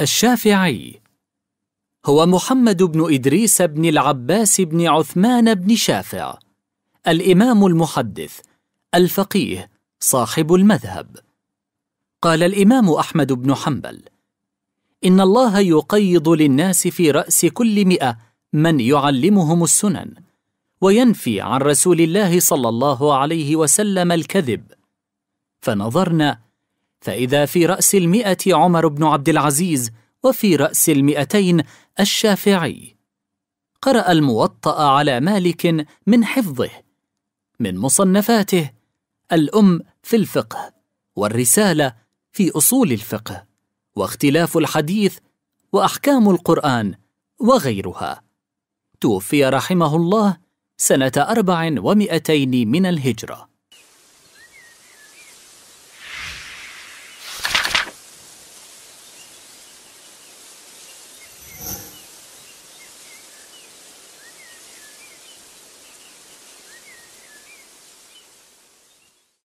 الشافعي هو محمد بن إدريس بن العباس بن عثمان بن شافع الإمام المحدث الفقيه صاحب المذهب قال الإمام أحمد بن حنبل إن الله يقيض للناس في رأس كل مئة من يعلمهم السنن وينفي عن رسول الله صلى الله عليه وسلم الكذب فنظرنا فإذا في رأس المئة عمر بن عبد العزيز وفي رأس المئتين الشافعي قرأ الموطأ على مالك من حفظه من مصنفاته الأم في الفقه والرسالة في أصول الفقه واختلاف الحديث وأحكام القرآن وغيرها توفي رحمه الله سنة أربع ومئتين من الهجرة